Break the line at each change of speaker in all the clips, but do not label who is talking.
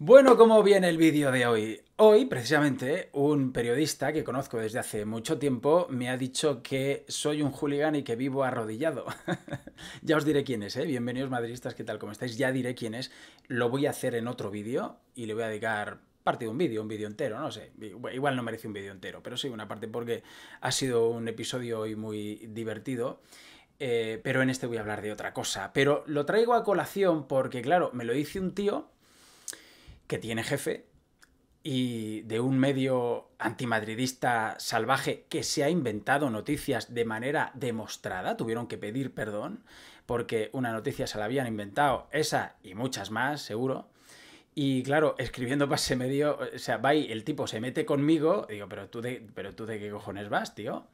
Bueno, ¿cómo viene el vídeo de hoy? Hoy, precisamente, un periodista que conozco desde hace mucho tiempo me ha dicho que soy un hooligan y que vivo arrodillado. ya os diré quién es, ¿eh? Bienvenidos madridistas, ¿qué tal? ¿Cómo estáis? Ya diré quién es. Lo voy a hacer en otro vídeo y le voy a dedicar parte de un vídeo, un vídeo entero, no sé. Igual no merece un vídeo entero, pero sí una parte porque ha sido un episodio hoy muy divertido. Eh, pero en este voy a hablar de otra cosa. Pero lo traigo a colación porque, claro, me lo dice un tío que tiene jefe y de un medio antimadridista salvaje que se ha inventado noticias de manera demostrada, tuvieron que pedir perdón porque una noticia se la habían inventado, esa y muchas más, seguro. Y claro, escribiendo para ese medio, o sea, va el tipo se mete conmigo, digo, pero tú de, pero tú de qué cojones vas, tío.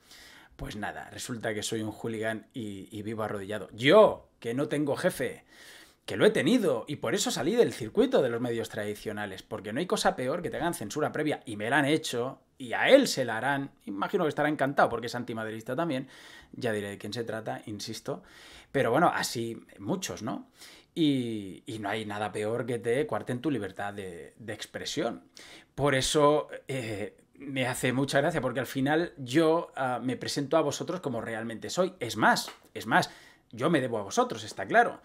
Pues nada, resulta que soy un hooligan y, y vivo arrodillado. Yo, que no tengo jefe que lo he tenido y por eso salí del circuito de los medios tradicionales, porque no hay cosa peor que te hagan censura previa y me la han hecho y a él se la harán, imagino que estará encantado porque es antimaderista también, ya diré de quién se trata, insisto, pero bueno, así muchos, ¿no? Y, no hay nada peor que te cuarten tu libertad de, expresión. Por eso eh, me hace mucha gracia, porque al final yo ah, me presento a vosotros como realmente soy. Es más, es más, yo me debo a vosotros, está claro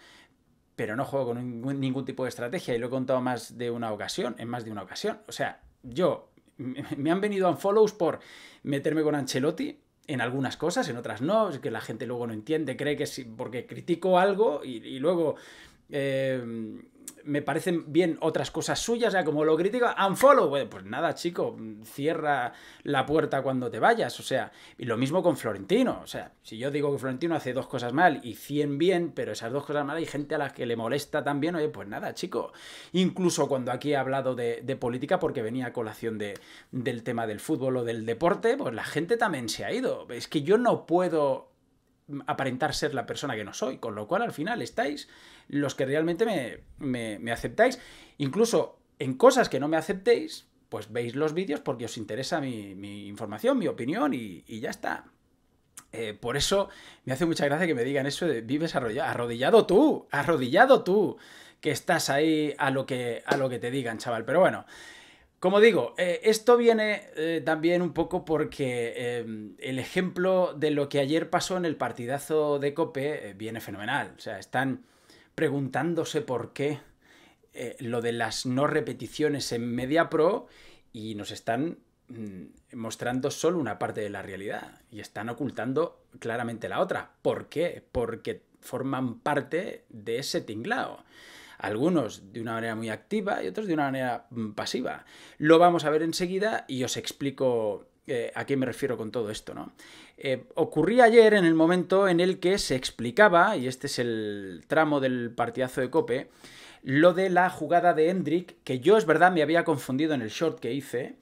pero no juego con ningún, tipo de estrategia y lo he contado más de una ocasión, en más de una ocasión. O sea, yo me han venido follows por meterme con Ancelotti en algunas cosas, en otras no, es que la gente luego no entiende, cree que sí, porque critico algo y, luego... Eh, me parecen bien otras cosas suyas, o sea, como lo critica, unfollow, bueno, pues nada, chico, cierra la puerta cuando te vayas, o sea, y lo mismo con Florentino, o sea, si yo digo que Florentino hace dos cosas mal y 100 bien, pero esas dos cosas mal hay gente a la que le molesta también, oye, pues nada, chico, incluso cuando aquí he hablado de, política porque venía a colación de, del tema del fútbol o del deporte, pues la gente también se ha ido, es que yo no puedo aparentar ser la persona que no soy, con lo cual al final estáis los que realmente me, aceptáis. Incluso en cosas que no me aceptéis, pues veis los vídeos porque os interesa mi, información, mi opinión y, ya está. Eh, por eso me hace mucha gracia que me digan eso de vives arrodillado, arrodillado tú, arrodillado tú, que estás ahí a lo que, a lo que te digan, chaval. Pero bueno, como digo, eh, esto viene eh, también un poco porque eh, el ejemplo de lo que ayer pasó en el partidazo de Cope viene fenomenal. O sea, están preguntándose por qué lo de las no repeticiones en Media Pro y nos están mm, mostrando solo una parte de la realidad y están ocultando claramente la otra. ¿Por qué? Porque forman parte de ese tinglao algunos de una manera muy activa y otros de una manera mm, pasiva. Lo vamos a ver enseguida y os explico eh, a qué me refiero con todo esto, ¿no? Eh, ocurría ayer en el momento en el que se explicaba, y este es el tramo del partidazo de Cope, lo de la jugada de Hendrik, que yo es verdad me había confundido en el short que hice,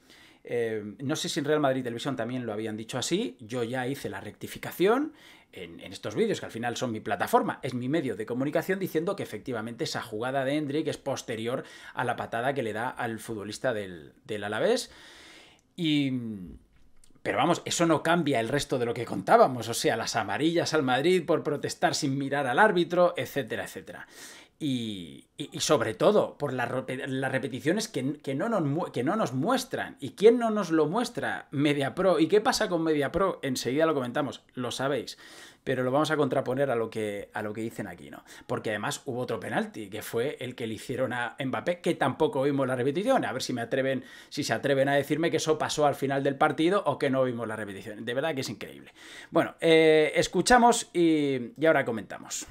Em, no sé si en Real Madrid Televisión también lo habían dicho así. Yo ya hice la rectificación en, estos vídeos, que al final son mi plataforma, es mi medio de comunicación, diciendo que efectivamente esa jugada de Hendrik es posterior a la patada que le da al futbolista del, del Alavés. pero vamos, eso no cambia el resto de lo que contábamos, o sea, las amarillas al Madrid por protestar sin mirar al árbitro, etcétera, etcétera y, sobre todo por las, repeticiones que, que, no nos, muestran. ¿Y quién no nos lo muestra? Media Pro ¿Y qué pasa con MediaPro? Enseguida lo comentamos, lo sabéis. Pero lo vamos a contraponer a lo que, a lo que dicen aquí, ¿no? Porque además hubo otro penalti, que fue el que le hicieron a Mbappé, que tampoco vimos la repetición. A ver si me atreven, si se atreven a decirme que eso pasó al final del partido o que no vimos la repetición. De verdad que es increíble. Bueno, eh, escuchamos y ahora comentamos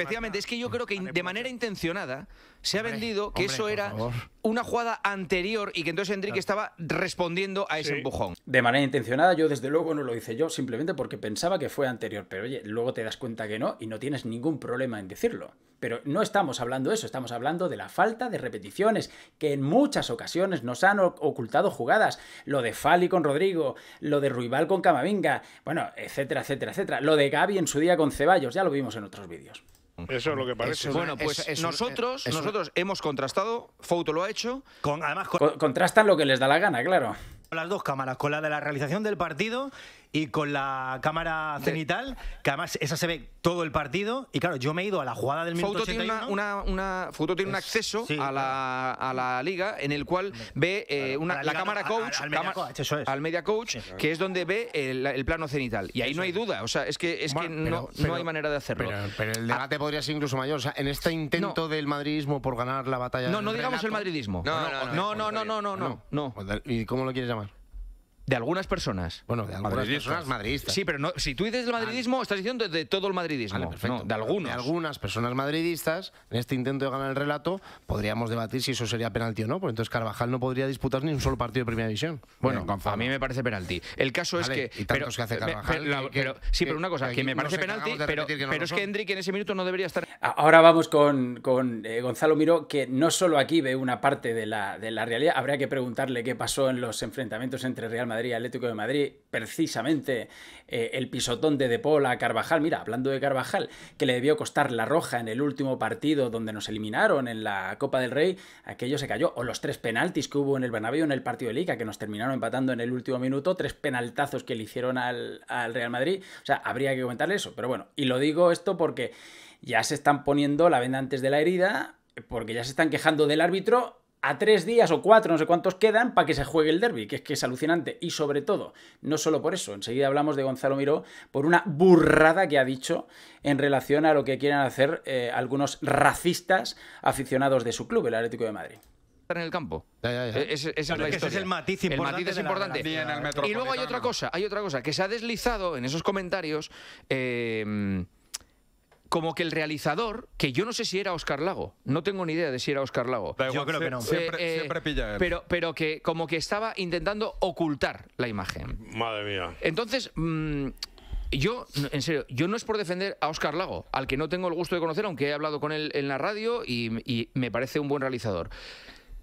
especialmente es que yo creo que de manera intencionada se ha vendido que eso era una jugada anterior y que entonces Enrique estaba respondiendo a ese empujón.
De manera intencionada, yo desde luego no lo hice yo, simplemente porque pensaba que fue anterior, pero oye, luego te das cuenta que no y no tienes ningún problema en decirlo. Pero no estamos hablando de eso, estamos hablando de la falta de repeticiones, que en muchas ocasiones nos han ocultado jugadas. Lo de Fali con Rodrigo, lo de Ruibal con Camavinga, bueno, etcétera, etcétera, etcétera. Lo de Gaby en su día con Ceballos, ya lo vimos en otros vídeos. Eso es lo que parece. bueno, pues eh, nosotros, nosotros hemos contrastado, foto lo ha hecho. Con, además, Contrastan lo que les da la gana, claro.
Las dos cámaras, con la de la realización del partido y con la cámara cenital, que además esa se ve todo el partido. Y claro, yo me he ido a la jugada del minuto Tiene una, una, tiene un acceso a, la, liga en el cual ve eh, una, la, cámara coach, al, media coach, que es donde ve el, plano cenital. Y ahí no hay duda, o sea, es que, es que no, hay manera de hacerlo. Pero, pero el ah. debate podría ser incluso mayor. O sea, en este intento del madridismo por ganar la batalla. No, no digamos el madridismo. no, no, no, no, no, no. Ah, ¿Y cómo lo quieres llamar? De algunas personas. Bueno, de algunas personas madridistas. Sí, pero si tú dices el madridismo, ah. estás diciendo de, todo el madridismo. Vale, perfecto. de algunos. De algunas personas madridistas, en este intento de ganar el relato, podríamos debatir si eso sería penalti o no, porque entonces Carvajal no podría disputar ni un solo partido de primera división. Bueno, a mí me parece penalti. El caso es que. que hace Carvajal. sí, pero una cosa, que, me parece penalti, pero, es que Hendrik en ese minuto no debería estar.
Ahora vamos con, con eh, Gonzalo Miro que no solo aquí ve una parte de la, de la realidad, habría que preguntarle qué pasó en los enfrentamientos entre Real Madrid Madrid, Atlético de Madrid, precisamente eh, el pisotón de De a Carvajal. Mira, hablando de Carvajal, que le debió costar la roja en el último partido donde nos eliminaron en la Copa del Rey, aquello se cayó. O los tres penaltis que hubo en el Bernabéu en el partido de Liga, que nos terminaron empatando en el último minuto, tres penaltazos que le hicieron al, al Real Madrid. O sea, habría que comentarle eso. Pero bueno, y lo digo esto porque ya se están poniendo la venda antes de la herida, porque ya se están quejando del árbitro a tres días o cuatro, no sé cuántos quedan, para que se juegue el derby, que es que es alucinante. Y sobre todo, no solo por eso, enseguida hablamos de Gonzalo Miró por una burrada que ha dicho en relación a lo que quieren hacer eh, algunos racistas aficionados de su club, el Atlético de Madrid en el campo. Ya, ya, ya. E-, es, el matiz importante. matiz importante. y luego hay otra
cosa, hay otra cosa, que se ha deslizado en esos comentarios. Eh, como que el realizador, que yo no sé si era Oscar Lago, no tengo ni idea de si era Oscar Lago. yo creo que no. Siempre, eh, eh, pilla Pero, pero que como que estaba intentando ocultar la imagen. Madre mía. Entonces, mm, yo, en serio, yo no es por defender a Oscar Lago, al que no tengo el gusto de conocer, aunque he hablado con él en la radio y me parece un buen realizador.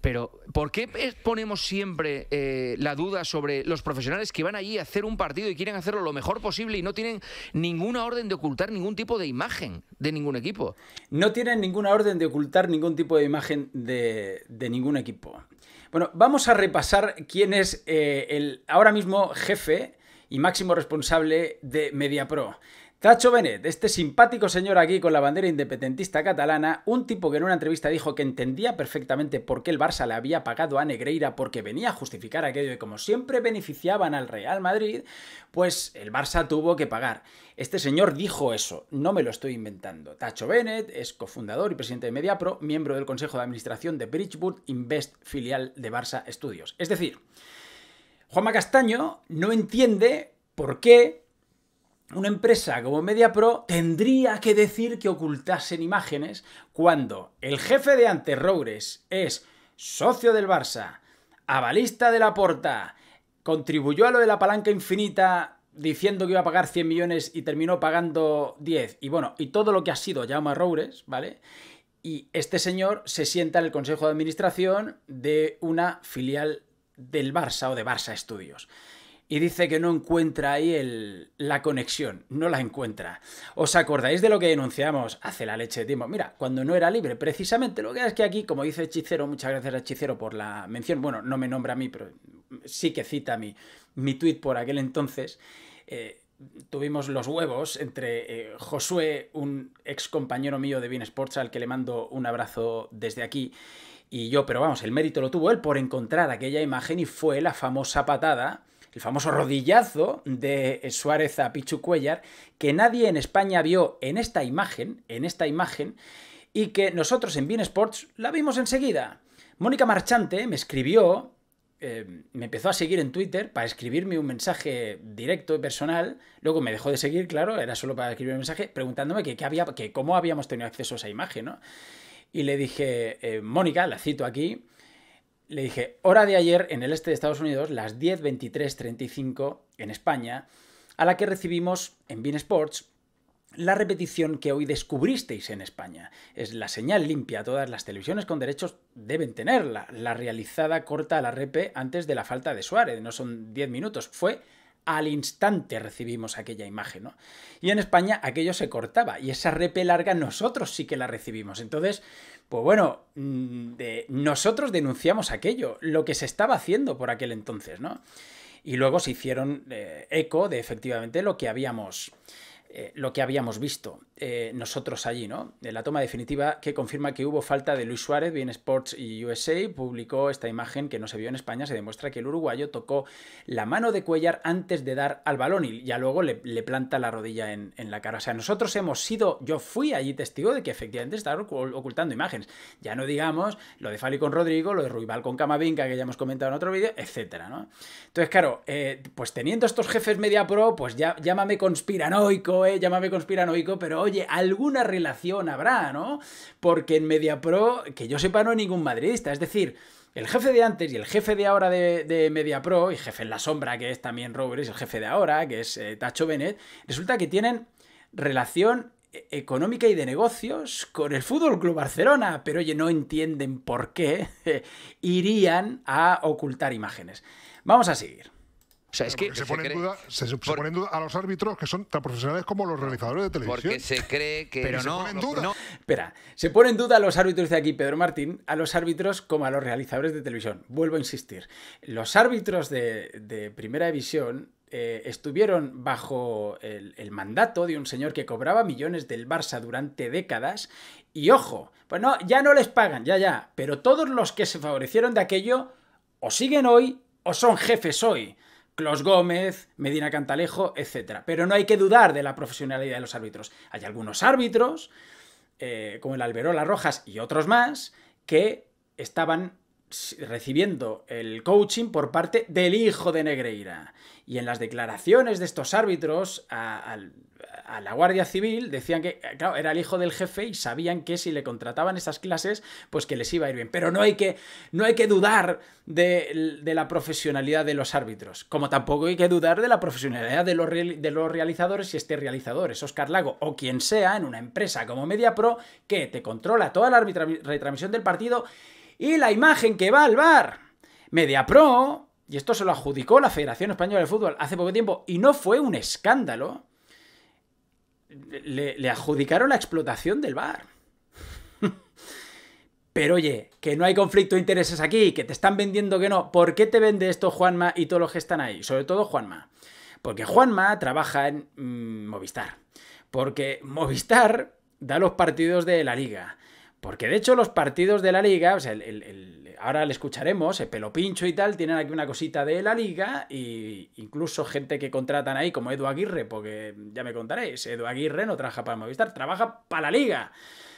Pero, ¿por qué ponemos siempre eh, la duda sobre los profesionales que van allí a hacer un
partido y quieren hacerlo lo mejor posible y no tienen ninguna orden de ocultar ningún tipo de imagen de ningún equipo? No tienen ninguna orden de ocultar ningún tipo de imagen de, ningún equipo. Bueno, vamos a repasar quién es eh, el ahora mismo jefe y máximo responsable de MediaPro. Tacho Benet, este simpático señor aquí con la bandera independentista catalana, un tipo que en una entrevista dijo que entendía perfectamente por qué el Barça le había pagado a Negreira porque venía a justificar aquello de como siempre beneficiaban al Real Madrid, pues el Barça tuvo que pagar. Este señor dijo eso, no me lo estoy inventando. Tacho Bennett es cofundador y presidente de Mediapro, miembro del Consejo de Administración de Bridgewood Invest, filial de Barça Estudios. Es decir, Juanma Castaño no entiende por qué una empresa como MediaPro tendría que decir que ocultasen imágenes cuando el jefe de antes, Roures, es socio del Barça, avalista de la Porta, contribuyó a lo de la palanca infinita diciendo que iba a pagar 100 millones y terminó pagando 10. Y bueno, y todo lo que ha sido llama Roures, ¿vale? Y este señor se sienta en el consejo de administración de una filial del Barça o de Barça Estudios y dice que no encuentra ahí la conexión, no la encuentra. ¿Os acordáis de lo que denunciamos hace la leche de Mira, cuando no era libre, precisamente lo que es que aquí, como dice Hechicero, muchas gracias a Hechicero por la mención, bueno, no me nombra a mí, pero sí que cita mi, mi tweet por aquel entonces. Eh, tuvimos los huevos entre eh, Josué, un ex compañero mío de Bien Sports, al que le mando un abrazo desde aquí, y yo, pero vamos, el mérito lo tuvo él por encontrar aquella imagen y fue la famosa patada el famoso rodillazo de Suárez a Pichu Cuellar, que nadie en España vio en esta imagen, en esta imagen, y que nosotros en Bien Sports la vimos enseguida. Mónica Marchante me escribió, eh, me empezó a seguir en Twitter para escribirme un mensaje directo y personal, luego me dejó de seguir, claro, era solo para escribir un mensaje, preguntándome que, había, que cómo habíamos tenido acceso a esa imagen, ¿no? Y le dije, eh, Mónica, la cito aquí, le dije, hora de ayer en el este de Estados Unidos, las 10.23.35 en España, a la que recibimos en Bean Sports la repetición que hoy descubristeis en España. Es la señal limpia, todas las televisiones con derechos deben tenerla. La realizada corta a la repe antes de la falta de Suárez, no son 10 minutos, fue al instante recibimos aquella imagen, Y en España aquello se cortaba y esa repe larga nosotros sí que la recibimos. Entonces, pues bueno, mm, nosotros denunciamos aquello, lo que se estaba haciendo por aquel entonces, ¿no? Y luego se hicieron eh, eco de efectivamente lo que habíamos eh, lo que habíamos visto eh, nosotros allí, ¿no? La toma definitiva que confirma que hubo falta de Luis Suárez, bien Sports y USA publicó esta imagen que no se vio en España, se demuestra que el uruguayo tocó la mano de Cuellar antes de dar al balón y ya luego le, planta la rodilla en, la cara. O sea, nosotros hemos sido, yo fui allí testigo de que efectivamente estaban ocultando imágenes. Ya no digamos lo de Fali con Rodrigo, lo de Ruibal con Camavinga que ya hemos comentado en otro vídeo, etcétera, ¿no? Entonces, claro, eh, pues teniendo estos jefes media pro, pues ya llámame conspiranoico, llámame conspiranoico, pero oye, alguna relación habrá, ¿no? Porque en MediaPro, que yo sepa, no hay ningún madridista. Es decir, el jefe de antes y el jefe de ahora de, MediaPro, y jefe en la sombra, que es también y el jefe de ahora, que es eh, Tacho Bennett, resulta que tienen relación e-, económica y de negocios con el Fútbol Club Barcelona, pero oye, no entienden por qué irían a ocultar imágenes. Vamos a seguir. O sea, que se, ponen en duda, a los árbitros que son tan profesionales como los realizadores de televisión. Porque se cree que. Pero no, Espera, se pone en duda a los árbitros de aquí, Pedro Martín, a los árbitros como a los realizadores de televisión. Vuelvo a insistir. Los árbitros de, primera división eh, estuvieron bajo el, mandato de un señor que cobraba millones del Barça durante décadas. Y ojo, bueno pues ya no les pagan, ya, ya. Pero todos los que se favorecieron de aquello o siguen hoy o son jefes hoy. Clos Gómez, Medina Cantalejo, etc. Pero no hay que dudar de la profesionalidad de los árbitros. Hay algunos árbitros, eh, como el Alberola Rojas y otros más, que estaban recibiendo el coaching por parte del hijo de Negreira. Y en las declaraciones de estos árbitros a, la Guardia Civil decían que, era el hijo del jefe y sabían que si le contrataban esas clases, pues que les iba a ir bien. Pero no hay que, no hay que dudar de, la profesionalidad de los árbitros, como tampoco hay que dudar de la profesionalidad de los, de los realizadores, si este realizador es Oscar Lago o quien sea en una empresa como MediaPro, que te controla toda la retransmisión del partido y la imagen que va al bar. MediaPro, y esto se lo adjudicó la Federación Española de Fútbol hace poco tiempo, y no fue un escándalo, le, adjudicaron la explotación del bar. Pero oye, que no hay conflicto de intereses aquí, que te están vendiendo que no. ¿Por qué te vende esto Juanma y todos los que están ahí? Sobre todo Juanma. Porque Juanma trabaja en mm, Movistar. Porque Movistar da los partidos de la liga. Porque de hecho los partidos de la liga, ahora le escucharemos, el pelo pincho y tal, tienen aquí una cosita de la liga e incluso gente que contratan ahí como Edu Aguirre, porque ya me contaréis, Edu Aguirre no trabaja para Movistar, trabaja para la liga.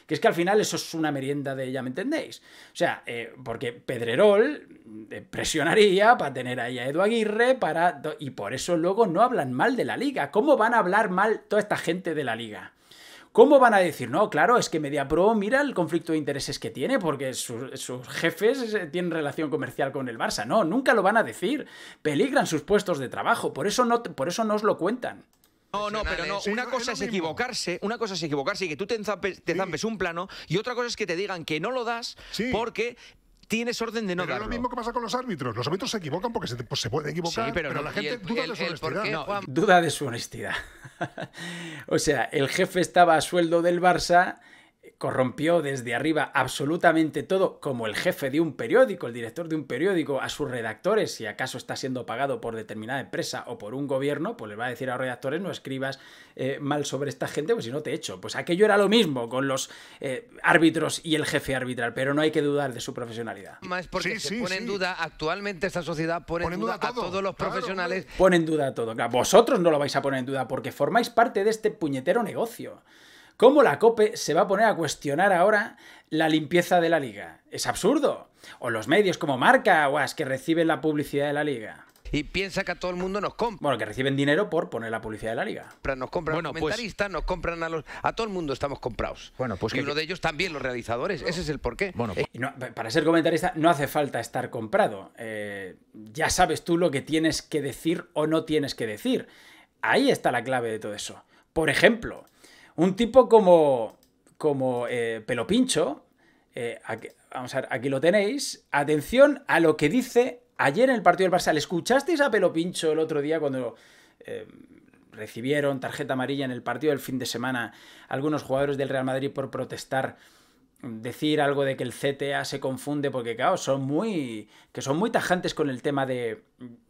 Que es que al final eso es una merienda de, ella, me entendéis. O sea, eh, porque Pedrerol eh, presionaría para tener ahí a Edu Aguirre, para... Y por eso luego no hablan mal de la liga. ¿Cómo van a hablar mal toda esta gente de la liga? ¿Cómo van a decir, no, claro, es que MediaPro mira el conflicto de intereses que tiene porque sus jefes eh, tienen relación comercial con el Barça? No, nunca lo van a decir. Peligran sus puestos de trabajo, por eso no, por eso no os lo cuentan.
No, no, pero no. Una cosa es equivocarse, una cosa es equivocarse y que tú te zampes, un plano y otra cosa es que te digan que no lo das porque tienes orden de no darlo.
Es lo mismo que pasa con los árbitros. Los árbitros se equivocan porque se, pues, pueden equivocar, sí, pero, la gente duda de su duda de su honestidad. o sea, el jefe estaba a sueldo del Barça corrompió desde arriba absolutamente todo, como el jefe de un periódico, el director de un periódico, a sus redactores, si acaso está siendo pagado por determinada empresa o por un gobierno, pues les va a decir a los redactores no escribas eh, mal sobre esta gente, pues si no te echo. Pues aquello era lo mismo con los eh, árbitros y el jefe arbitral, pero no hay que dudar de su profesionalidad. Más porque se pone en duda, actualmente esta sociedad pone, en duda, a todos los profesionales. Pone en duda todo, vosotros no lo vais a poner en duda porque formáis parte de este puñetero negocio. ¿Cómo la COPE se va a poner a cuestionar ahora la limpieza de la liga? Es absurdo. O los medios como Marca o que reciben la publicidad de la liga y piensa que a todo el mundo nos compra. Bueno, que reciben dinero por poner la publicidad de la liga. Nos compran bueno, pues- comentaristas, nos compran a los. A todo el mundo estamos comprados. Bueno, pues y que... uno de ellos también, los realizadores. Ese es el porqué. Bueno, eh, para ser comentarista no hace falta estar comprado. Eh, ya sabes tú lo que tienes que decir o no tienes que decir. Ahí está la clave de todo eso. Por ejemplo, un tipo como, como eh, Pelopincho, eh, aquí, vamos a aquí lo tenéis, atención a lo que dice ayer en el partido del Barça. escuchasteis a Pelopincho el otro día cuando eh, recibieron tarjeta amarilla en el partido del fin de semana algunos jugadores del Real Madrid por protestar? decir algo de que el CTA se confunde porque claro, son muy que son muy tajantes con el tema de,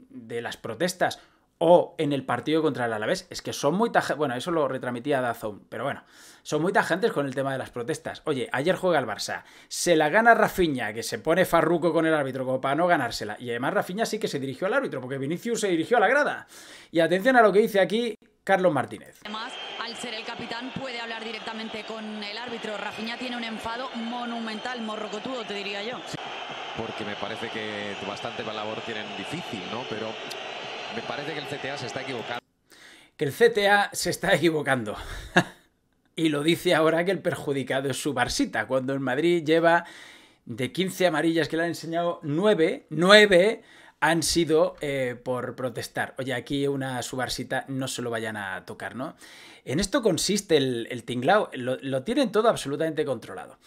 de las protestas o en el partido contra el Alavés, es que son muy tajantes, bueno, eso lo retransmitía Dazón, pero bueno, son muy tajantes con el tema de las protestas. Oye, ayer juega el Barça, se la gana Rafiña, que se pone farruco con el árbitro como para no ganársela, y además Rafiña sí que se dirigió al árbitro, porque Vinicius se dirigió a la grada. Y atención a lo que dice aquí Carlos Martínez.
Además, al ser el capitán puede hablar directamente con el árbitro. Rafiña tiene un enfado monumental, morrocotudo, te diría yo.
porque me parece que bastante labor tienen difícil, ¿no? Pero me parece que el CTA se está equivocando. Que el CTA se está equivocando. y lo dice ahora que el perjudicado es su Barsita, cuando en Madrid lleva de 15 amarillas que le han enseñado, 9, han sido eh, por protestar. Oye, aquí una subarsita no se lo vayan a tocar, ¿no? En esto consiste el, tinglao, lo tienen todo absolutamente controlado.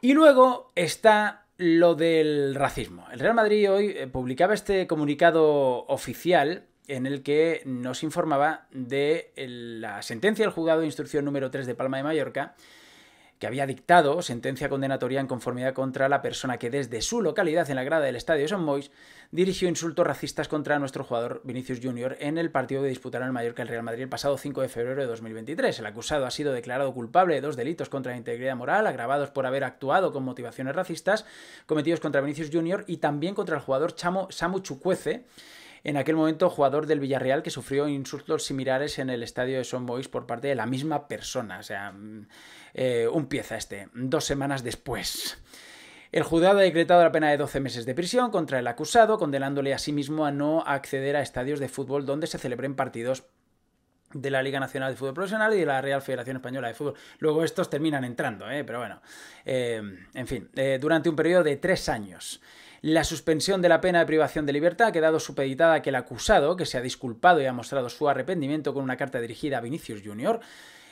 Y luego está lo del racismo. El Real Madrid hoy eh, publicaba este comunicado oficial en el que nos informaba de eh, la sentencia del juzgado de instrucción número 3 de Palma de Mallorca que había dictado sentencia condenatoria en conformidad contra la persona que desde su localidad en la grada del estadio San Mois dirigió insultos racistas contra nuestro jugador Vinicius Junior en el partido que disputaron el Mallorca el Real Madrid el pasado 5 de febrero de 2023. El acusado ha sido declarado culpable de dos delitos contra la integridad moral agravados por haber actuado con motivaciones racistas cometidos contra Vinicius Junior y también contra el jugador Chamo, Samu Chucuece en aquel momento jugador del Villarreal que sufrió insultos similares en el estadio de Son Boys por parte de la misma persona, o sea, mm, eh, un pieza este, dos semanas después. El juzgado ha decretado la pena de 12 meses de prisión contra el acusado, condenándole a sí mismo a no acceder a estadios de fútbol donde se celebren partidos de la Liga Nacional de Fútbol Profesional y de la Real Federación Española de Fútbol. Luego estos terminan entrando, ¿eh? pero bueno. Eh, en fin, eh, durante un periodo de tres años. La suspensión de la pena de privación de libertad ha quedado supeditada a que el acusado, que se ha disculpado y ha mostrado su arrepentimiento con una carta dirigida a Vinicius Jr.,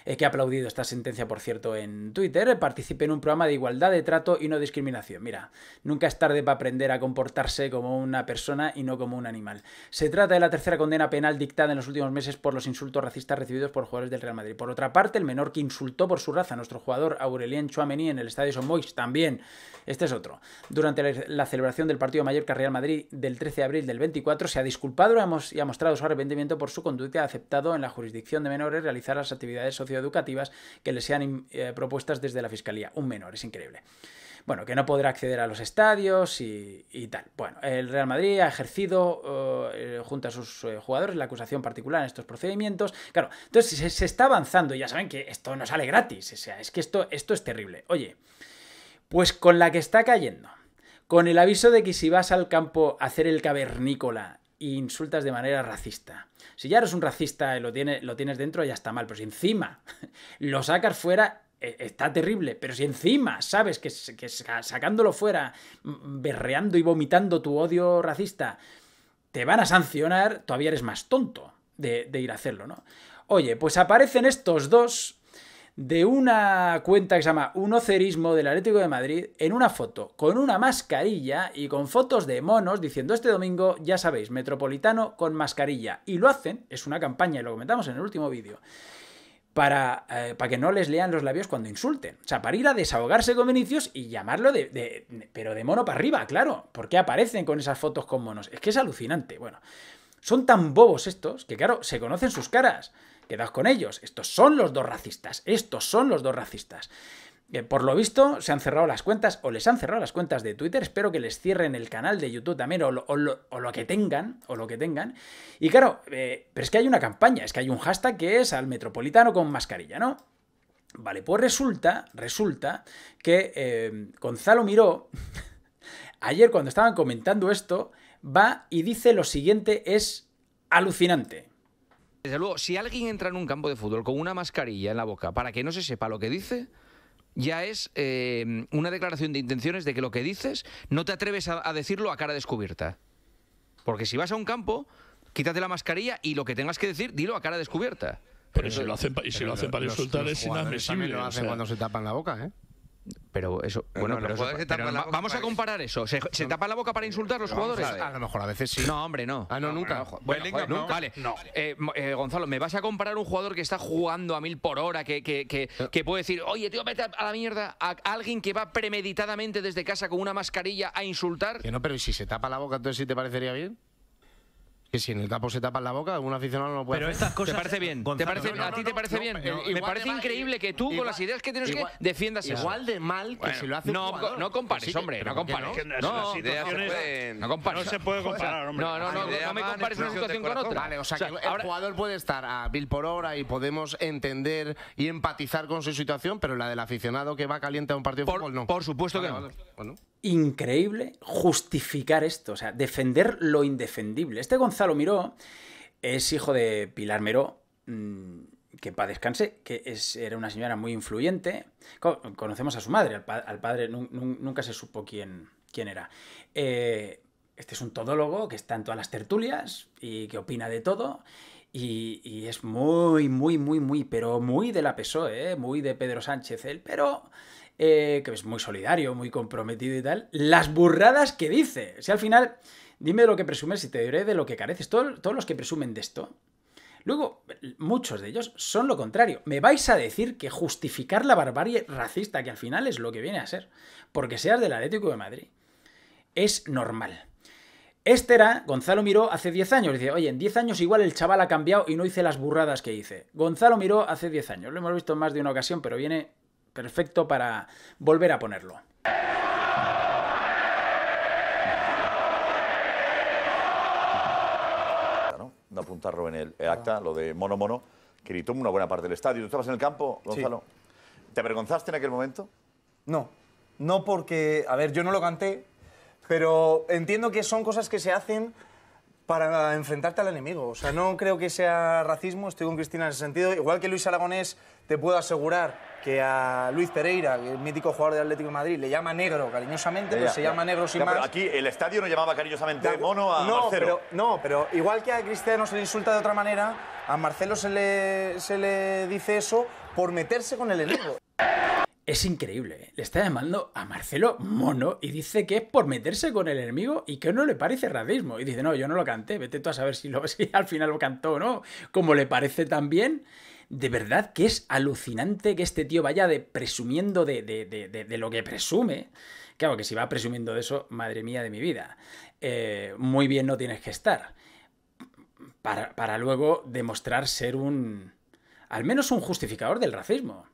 eh, que ha aplaudido esta sentencia, por cierto, en Twitter, eh, participe en un programa de igualdad de trato y no discriminación. Mira, nunca es tarde para aprender a comportarse como una persona y no como un animal. Se trata de la tercera condena penal dictada en los últimos meses por los insultos racistas recibidos por jugadores del Real Madrid. Por otra parte, el menor que insultó por su raza a nuestro jugador Aurelien Chouameni en el Estadio Somois también. Este es otro. Durante la celebración del partido Mallorca-Real Madrid del 13 de abril del 24 se ha disculpado y ha mostrado su arrepentimiento por su conducta y ha aceptado en la jurisdicción de menores realizar las actividades sociales educativas que le sean eh, propuestas desde la Fiscalía. Un menor, es increíble bueno, que no podrá acceder a los estadios y, tal. Bueno, el Real Madrid ha ejercido oh, eh, junto a sus eh, jugadores la acusación particular en estos procedimientos. Claro, entonces se, está avanzando, y ya saben que esto no sale gratis, o sea, es que esto, esto es terrible. Oye, pues con la que está cayendo, con el aviso de que si vas al campo a hacer el cavernícola insultas de manera racista. Si ya eres un racista y lo, tienes dentro, ya está mal. Pero si encima lo sacas fuera, e, está terrible. Pero si encima sabes que, sacándolo fuera, berreando y vomitando tu odio racista, te van a sancionar, todavía eres más tonto de, de ir a hacerlo, ¿no? Oye, pues aparecen estos dos de una cuenta que se llama Unocerismo del Atlético de Madrid en una foto con una mascarilla y con fotos de monos diciendo este domingo, ya sabéis, metropolitano con mascarilla. Y lo hacen, es una campaña y lo comentamos en el último vídeo. Para, eh, para, que no les lean los labios cuando insulten. O sea, para ir a desahogarse con Vinicius y llamarlo de, de, pero de mono para arriba, claro. Porque aparecen con esas fotos con monos? Es que es alucinante. Bueno, son tan bobos estos que, claro, se conocen sus caras quedaos con ellos. Estos son los dos racistas, estos son los dos racistas. Eh, por lo visto, se han cerrado las cuentas o les han cerrado las cuentas de Twitter. Espero que les cierren el canal de YouTube también o lo, que tengan, o lo que tengan. Y claro, eh, pero es que hay una campaña, es que hay un hashtag que es al metropolitano con mascarilla, ¿no? Vale, pues resulta, resulta que eh, Gonzalo Miró, ayer cuando estaban comentando esto, va y dice lo siguiente, es alucinante. Desde
luego, si alguien entra en un campo de fútbol con una mascarilla en la boca para que no se sepa lo que dice, ya es eh, una declaración de intenciones de que lo que dices no te atreves a, decirlo a cara descubierta. Porque si vas a un campo, quítate la mascarilla y lo que tengas que decir, dilo a cara descubierta. Pero, lo hacen, y si lo hacen para insultar es inadmisible. lo hacen cuando se tapan la boca, ¿eh? Pero eso, bueno, vamos a comparar eso. ¿Se, tapa la boca para insultar a los jugadores? A, lo mejor a veces sí. No, hombre, no. Ah, no, no nunca. Vale. Eh, Gonzalo, ¿me vas a comparar un jugador que está jugando a mil por hora, que, eh. que, puede decir, oye, tío, vete a la mierda, a alguien que va premeditadamente desde casa con una mascarilla a insultar? Que no, pero si se tapa la boca, entonces sí te parecería bien? que si en el tapo se tapa la boca, algún aficionado no lo puede Pero estas cosas... ¿Te parece bien? ¿A ti te parece bien? me parece increíble que tú, con las ideas que tienes, que defiendas igual, eso. Igual de mal que si lo hace No, no compares, hombre, no compares. no, no, se puede comparar, hombre. No, no, no, no me compares una situación con otra. Vale, o sea, que el jugador puede estar a mil por hora y podemos entender y empatizar con su situación, pero la del aficionado que
va caliente a un partido de fútbol, no. Por supuesto que no increíble justificar esto, o sea, defender lo indefendible. Este Gonzalo Miró es hijo de Pilar Miró, mm, que para descanse, que era una señora muy influyente. Conocemos a su madre, al, padre nunca se supo quién, quién era. Eh, este es un todólogo que está en todas las tertulias y que opina de todo. Y, es muy, muy, muy, muy, pero muy de la PSOE, muy de Pedro Sánchez él, pero eh, que es muy solidario, muy comprometido y tal, las burradas que dice. Si al final, dime de lo que presumes y te diré de lo que careces. todos los que presumen de esto, Luego, muchos de ellos son lo contrario. Me vais a decir que justificar la barbarie racista, que al final es lo que viene a ser, porque seas del Atlético de Madrid, es normal. Este era Gonzalo Miró hace 10 años. Dice, oye, en 10 años igual el chaval ha cambiado y no hice las burradas que hice. Gonzalo Miró hace 10 años. Lo hemos visto en más de una ocasión, pero viene Perfecto para volver a ponerlo.
¿no? De apuntarlo en el acta, lo de mono mono, que gritó una buena parte del estadio. ¿Tú estabas en el campo, Gonzalo? ¿Te avergonzaste en aquel momento? No, no porque, a ver, yo no lo canté, pero entiendo que son cosas que se hacen para enfrentarte al enemigo. O sea, no creo que sea racismo, estoy con Cristina en ese sentido. Igual que Luis Aragonés, te puedo asegurar que a Luis Pereira, el mítico jugador del Atlético de Madrid, le llama negro cariñosamente, se llama negro sin más. Pero aquí el estadio no llamaba cariñosamente mono a no, Marcelo. Pero, no, pero igual que a Cristiano se le insulta de otra manera, a Marcelo
se le, se le dice eso por meterse con el enemigo es increíble. ¿eh? Le está llamando a Marcelo mono y dice que es por meterse con el enemigo y que no le parece racismo. Y dice, no, yo no lo canté, vete tú a saber si, lo, al final lo cantó o no, como le parece también. De verdad que es alucinante que este tío vaya de, presumiendo de, de, de, lo que presume. Claro que si va presumiendo de eso, madre mía de mi vida, eh, muy bien no tienes que estar. para luego demostrar ser un... al menos un justificador del racismo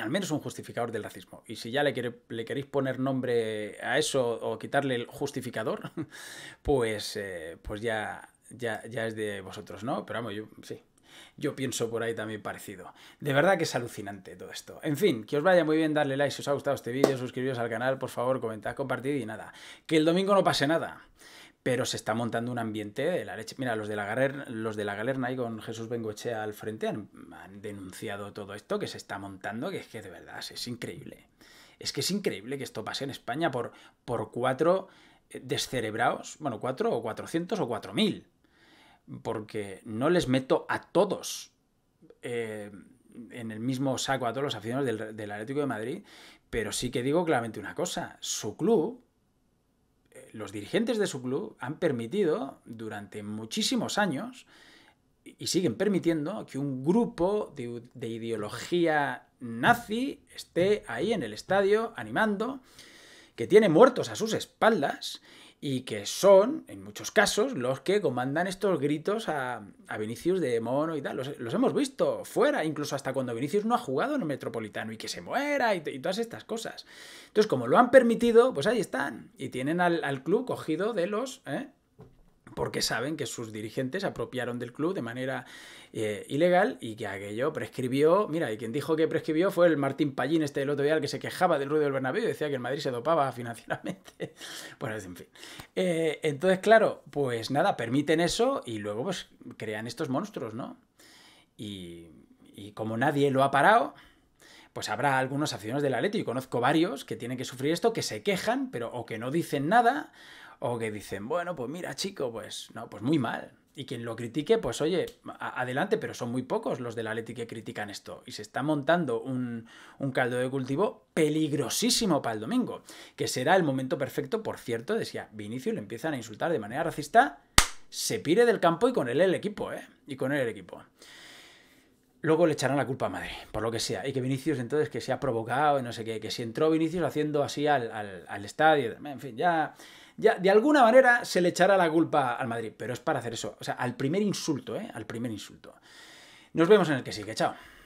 al menos un justificador del racismo. Y si ya le, queréis poner nombre a eso o quitarle el justificador, pues, eh, pues ya, ya, es de vosotros, ¿no? Pero vamos, yo sí. Yo pienso por ahí también parecido. De verdad que es alucinante todo esto. En fin, que os vaya muy bien, darle like si os ha gustado este vídeo, suscribiros al canal, por favor, comentad, compartid y nada. Que el domingo no pase nada pero se está montando un ambiente de la leche. Mira, los de la, los de la Galerna y con Jesús Bengochea al frente han, denunciado todo esto que se está montando, que es que de verdad es increíble. Es que es increíble que esto pase en España por, por cuatro eh, descerebrados, bueno, cuatro o cuatrocientos o cuatro mil, porque no les meto a todos eh, en el mismo saco, a todos los aficionados del, del Atlético de Madrid, pero sí que digo claramente una cosa, su club los dirigentes de su club han permitido durante muchísimos años y siguen permitiendo que un grupo de, ideología nazi esté ahí en el estadio animando, que tiene muertos a sus espaldas y que son, en muchos casos, los que comandan estos gritos a, Vinicius de mono y tal. Los, hemos visto fuera, incluso hasta cuando Vinicius no ha jugado en el Metropolitano y que se muera y, todas estas cosas. Entonces, como lo han permitido, pues ahí están. Y tienen al, club cogido de los... ¿eh? porque saben que sus dirigentes apropiaron del club de manera eh, ilegal y que aquello prescribió. Mira, y quien dijo que prescribió fue el Martín Pallín, este del otro día, el que se quejaba del ruido del Bernabéu y decía que el Madrid se dopaba financieramente. bueno, en fin. Eh, entonces, claro, pues nada, permiten eso y luego pues crean estos monstruos, ¿no? Y, como nadie lo ha parado, pues habrá algunos de del letra, y conozco varios que tienen que sufrir esto, que se quejan, pero o que no dicen nada, o que dicen, bueno, pues mira, chico, pues no, pues muy mal. Y quien lo critique, pues oye, adelante, pero son muy pocos los del Atleti que critican esto. Y se está montando un, caldo de cultivo peligrosísimo para el domingo, que será el momento perfecto, por cierto, de si a Vinicius le empiezan a insultar de manera racista, se pire del campo y con él el equipo, ¿eh? Y con él el equipo luego le echarán la culpa a Madrid, por lo que sea. Y que Vinicius entonces que se ha provocado y no sé qué, que si entró Vinicius haciendo así al, al, al estadio, en fin, ya ya de alguna manera se le echará la culpa al Madrid, pero es para hacer eso, o sea, al primer insulto, ¿eh? Al primer insulto. Nos vemos en el que sigue, chao.